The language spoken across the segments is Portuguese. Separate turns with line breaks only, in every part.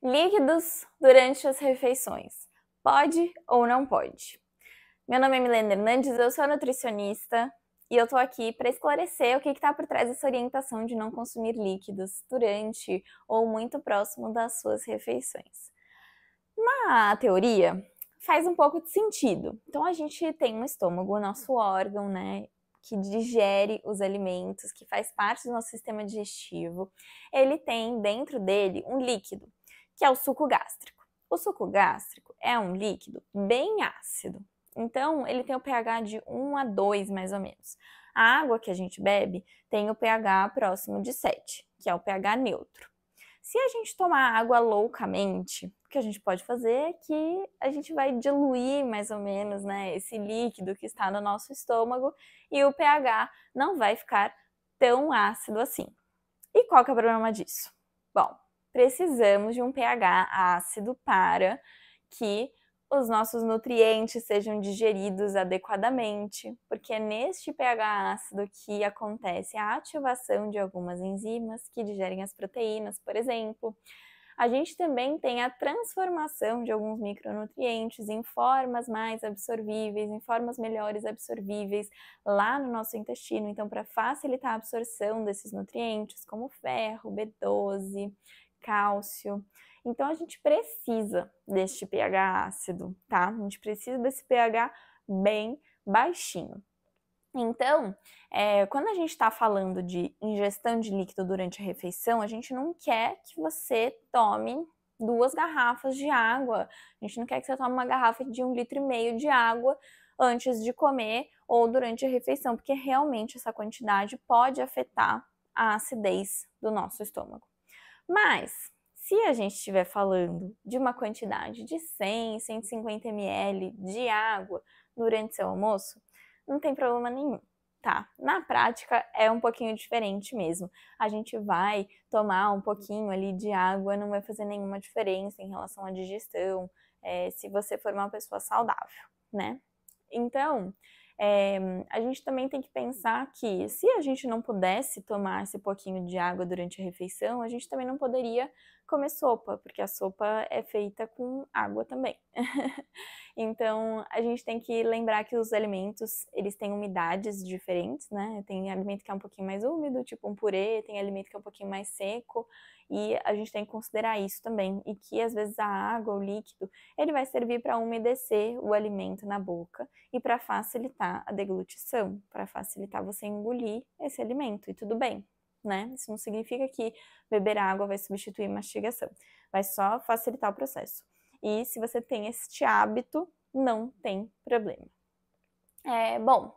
Líquidos durante as refeições. Pode ou não pode? Meu nome é Milena Hernandes, eu sou nutricionista e eu tô aqui para esclarecer o que está por trás dessa orientação de não consumir líquidos durante ou muito próximo das suas refeições. Na teoria, faz um pouco de sentido. Então a gente tem um estômago, o nosso órgão, né, que digere os alimentos, que faz parte do nosso sistema digestivo. Ele tem dentro dele um líquido que é o suco gástrico. O suco gástrico é um líquido bem ácido, então ele tem o pH de 1 a 2 mais ou menos. A água que a gente bebe tem o pH próximo de 7, que é o pH neutro. Se a gente tomar água loucamente, o que a gente pode fazer é que a gente vai diluir mais ou menos né, esse líquido que está no nosso estômago e o pH não vai ficar tão ácido assim. E qual que é o problema disso? Bom, precisamos de um pH ácido para que os nossos nutrientes sejam digeridos adequadamente, porque é neste pH ácido que acontece a ativação de algumas enzimas que digerem as proteínas, por exemplo. A gente também tem a transformação de alguns micronutrientes em formas mais absorvíveis, em formas melhores absorvíveis lá no nosso intestino. Então, para facilitar a absorção desses nutrientes, como ferro, B12, cálcio. Então a gente precisa deste pH ácido, tá? A gente precisa desse pH bem baixinho. Então, é, quando a gente está falando de ingestão de líquido durante a refeição, a gente não quer que você tome duas garrafas de água. A gente não quer que você tome uma garrafa de um litro e meio de água antes de comer ou durante a refeição, porque realmente essa quantidade pode afetar a acidez do nosso estômago. Mas, se a gente estiver falando de uma quantidade de 100, 150 ml de água durante seu almoço, não tem problema nenhum, tá? Na prática é um pouquinho diferente mesmo. A gente vai tomar um pouquinho ali de água, não vai fazer nenhuma diferença em relação à digestão, é, se você for uma pessoa saudável, né? Então, é, a gente também tem que pensar que se a gente não pudesse tomar esse pouquinho de água durante a refeição, a gente também não poderia comer sopa, porque a sopa é feita com água também. então, a gente tem que lembrar que os alimentos, eles têm umidades diferentes, né? Tem alimento que é um pouquinho mais úmido, tipo um purê, tem alimento que é um pouquinho mais seco, e a gente tem que considerar isso também, e que às vezes a água, o líquido, ele vai servir para umedecer o alimento na boca e para facilitar a deglutição, para facilitar você engolir esse alimento, e tudo bem, né? Isso não significa que beber água vai substituir mastigação, vai só facilitar o processo. E se você tem este hábito, não tem problema. É, bom,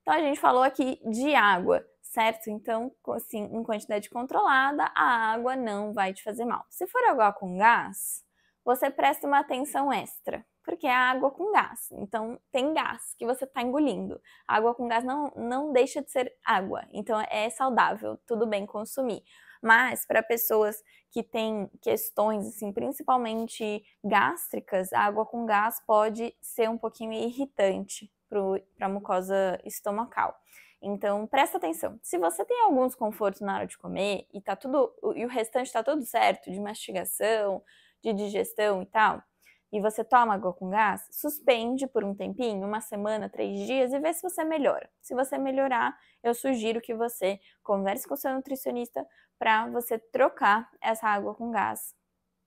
então a gente falou aqui de água, certo? Então, assim, em quantidade controlada, a água não vai te fazer mal. Se for água com gás, você presta uma atenção extra, porque é água com gás. Então tem gás que você está engolindo. água com gás não, não deixa de ser água. Então é saudável, tudo bem consumir. Mas para pessoas que têm questões, assim, principalmente gástricas, a água com gás pode ser um pouquinho irritante para a mucosa estomacal. Então, presta atenção. Se você tem algum desconforto na hora de comer e tá tudo e o restante está tudo certo de mastigação, de digestão e tal, e você toma água com gás, suspende por um tempinho, uma semana, três dias, e vê se você melhora. Se você melhorar, eu sugiro que você converse com seu nutricionista para você trocar essa água com gás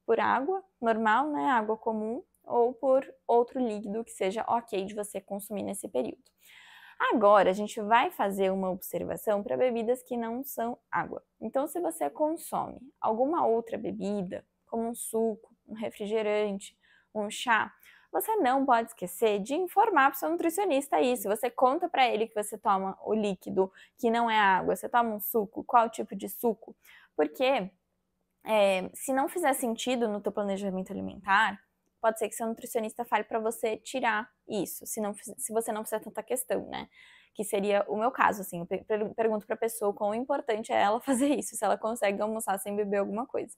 por água normal, né? Água comum, ou por outro líquido que seja ok de você consumir nesse período. Agora, a gente vai fazer uma observação para bebidas que não são água. Então, se você consome alguma outra bebida, como um suco, um refrigerante, um chá, você não pode esquecer de informar para o seu nutricionista isso. Uhum. Você conta para ele que você toma o líquido, que não é água, você toma um suco, qual tipo de suco. Porque é, se não fizer sentido no teu planejamento alimentar, pode ser que seu nutricionista fale para você tirar isso, se, não, se você não fizer tanta questão, né? Que seria o meu caso, assim, eu pergunto para a pessoa quão importante é ela fazer isso, se ela consegue almoçar sem beber alguma coisa.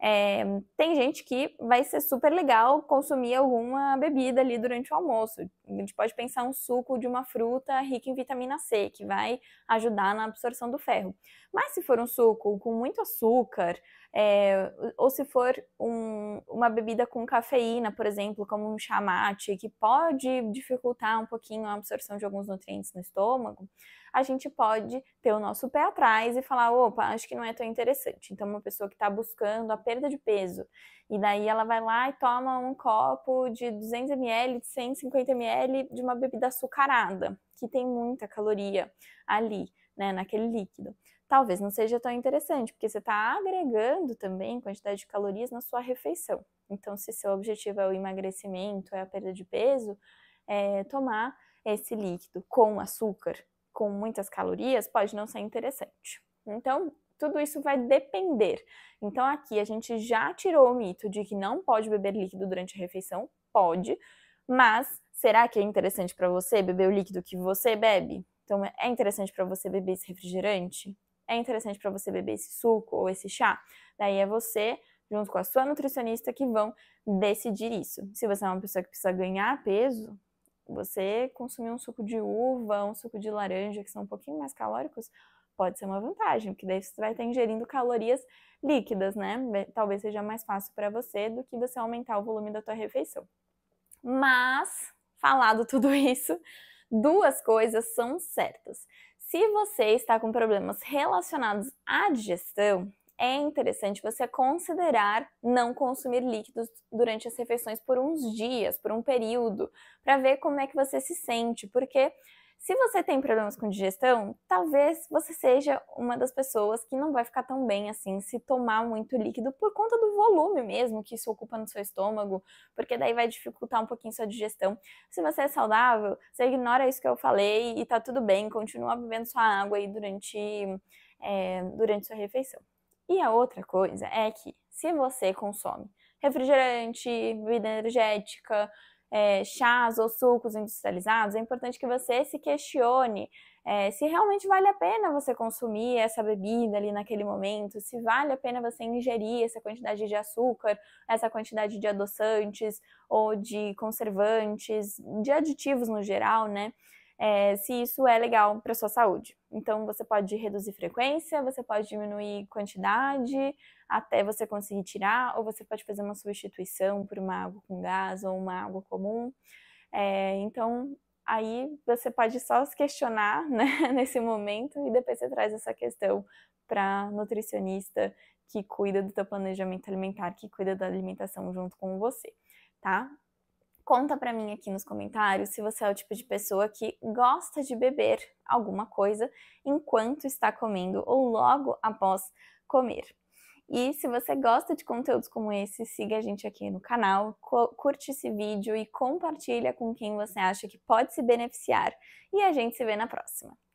É, tem gente que vai ser super legal consumir alguma bebida ali durante o almoço. A gente pode pensar um suco de uma fruta rica em vitamina C, que vai ajudar na absorção do ferro. Mas se for um suco com muito açúcar, é, ou se for um, uma bebida com cafeína, por exemplo, como um chamate, que pode dificultar um pouquinho a absorção de alguns nutrientes no estômago, a gente pode ter o nosso pé atrás e falar: opa, acho que não é tão interessante. Então, uma pessoa que está buscando perda de peso. E daí ela vai lá e toma um copo de 200 ml, de 150 ml de uma bebida açucarada, que tem muita caloria ali, né, naquele líquido. Talvez não seja tão interessante, porque você está agregando também quantidade de calorias na sua refeição. Então, se seu objetivo é o emagrecimento, é a perda de peso, é tomar esse líquido com açúcar, com muitas calorias, pode não ser interessante. Então, tudo isso vai depender. Então aqui a gente já tirou o mito de que não pode beber líquido durante a refeição, pode, mas será que é interessante para você beber o líquido que você bebe? Então é interessante para você beber esse refrigerante? É interessante para você beber esse suco ou esse chá? Daí é você junto com a sua nutricionista que vão decidir isso. Se você é uma pessoa que precisa ganhar peso, você consumir um suco de uva, um suco de laranja, que são um pouquinho mais calóricos, pode ser uma vantagem, porque daí você vai estar ingerindo calorias líquidas, né? Talvez seja mais fácil para você do que você aumentar o volume da tua refeição. Mas, falado tudo isso, duas coisas são certas. Se você está com problemas relacionados à digestão, é interessante você considerar não consumir líquidos durante as refeições por uns dias, por um período, para ver como é que você se sente, porque se você tem problemas com digestão, talvez você seja uma das pessoas que não vai ficar tão bem assim se tomar muito líquido por conta do volume mesmo que isso ocupa no seu estômago, porque daí vai dificultar um pouquinho sua digestão. Se você é saudável, você ignora isso que eu falei e tá tudo bem, continua bebendo sua água aí durante, é, durante sua refeição. E a outra coisa é que se você consome refrigerante, bebida energética, é, chás ou sucos industrializados, é importante que você se questione é, se realmente vale a pena você consumir essa bebida ali naquele momento, se vale a pena você ingerir essa quantidade de açúcar, essa quantidade de adoçantes ou de conservantes, de aditivos no geral, né? é, se isso é legal para sua saúde. Então você pode reduzir frequência, você pode diminuir quantidade até você conseguir tirar, ou você pode fazer uma substituição por uma água com gás ou uma água comum. É, então aí você pode só se questionar né, nesse momento e depois você traz essa questão para nutricionista que cuida do teu planejamento alimentar, que cuida da alimentação junto com você, tá? Conta para mim aqui nos comentários se você é o tipo de pessoa que gosta de beber alguma coisa enquanto está comendo ou logo após comer. E se você gosta de conteúdos como esse, siga a gente aqui no canal, curte esse vídeo e compartilha com quem você acha que pode se beneficiar. E a gente se vê na próxima.